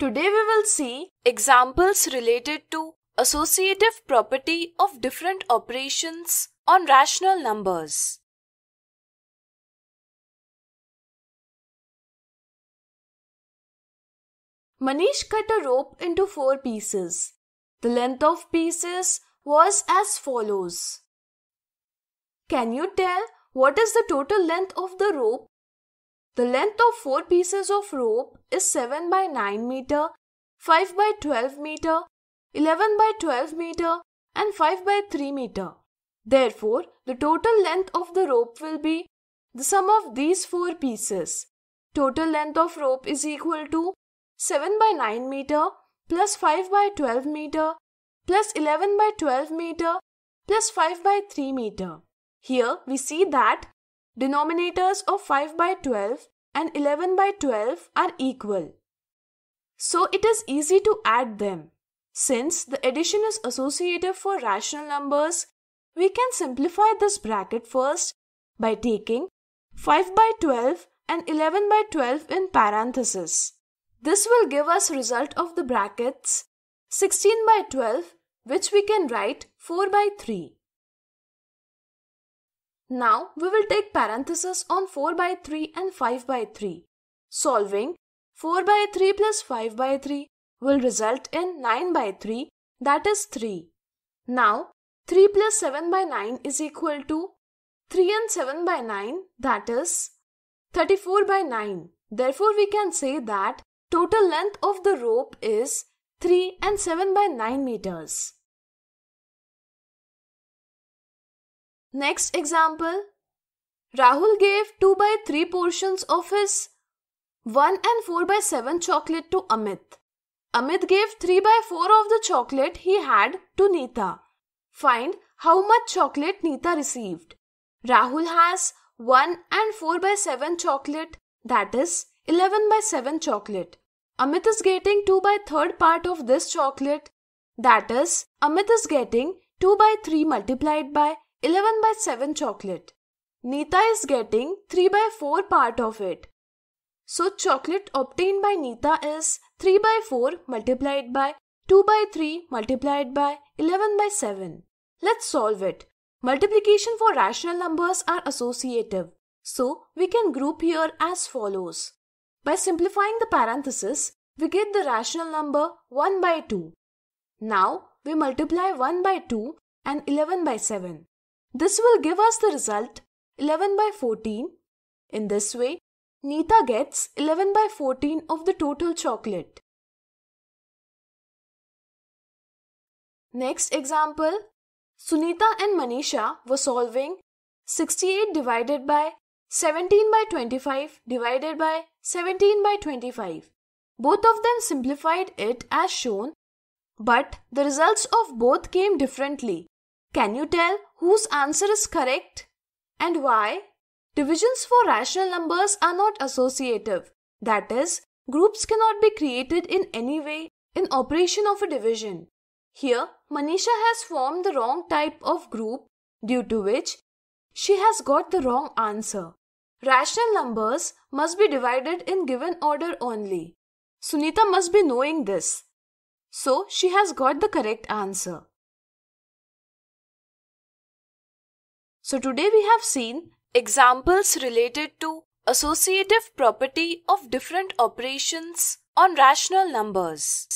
Today we will see examples related to associative property of different operations on rational numbers. Manish cut a rope into four pieces. The length of pieces was as follows. Can you tell what is the total length of the rope the length of 4 pieces of rope is 7 by 9 meter, 5 by 12 meter, 11 by 12 meter and 5 by 3 meter. Therefore, the total length of the rope will be the sum of these 4 pieces. Total length of rope is equal to 7 by 9 meter plus 5 by 12 meter plus 11 by 12 meter plus 5 by 3 meter. Here we see that Denominators of 5 by 12 and 11 by 12 are equal. So it is easy to add them. Since the addition is associative for rational numbers, we can simplify this bracket first by taking 5 by 12 and 11 by 12 in parentheses. This will give us result of the brackets 16 by 12 which we can write 4 by 3. Now we will take parenthesis on 4 by 3 and 5 by 3. Solving 4 by 3 plus 5 by 3 will result in 9 by 3 that is 3. Now 3 plus 7 by 9 is equal to 3 and 7 by 9 that is 34 by 9. Therefore we can say that total length of the rope is 3 and 7 by 9 meters. Next example Rahul gave 2 by 3 portions of his 1 and 4 by 7 chocolate to Amit. Amit gave 3 by 4 of the chocolate he had to Neeta. Find how much chocolate Neeta received. Rahul has 1 and 4 by 7 chocolate that is 11 by 7 chocolate. Amit is getting 2 by 3rd part of this chocolate that is Amit is getting 2 by 3 multiplied by 11 by 7 chocolate. Nita is getting 3 by 4 part of it. So chocolate obtained by Nita is 3 by 4 multiplied by 2 by 3 multiplied by 11 by 7. Let's solve it. Multiplication for rational numbers are associative. So we can group here as follows. By simplifying the parenthesis, we get the rational number 1 by 2. Now we multiply 1 by 2 and 11 by 7. This will give us the result 11 by 14. In this way, Nita gets 11 by 14 of the total chocolate. Next example, Sunita and Manisha were solving 68 divided by 17 by 25 divided by 17 by 25. Both of them simplified it as shown, but the results of both came differently. Can you tell whose answer is correct and why? Divisions for rational numbers are not associative. That is, groups cannot be created in any way in operation of a division. Here, Manisha has formed the wrong type of group due to which she has got the wrong answer. Rational numbers must be divided in given order only. Sunita must be knowing this. So she has got the correct answer. So today we have seen examples related to associative property of different operations on rational numbers.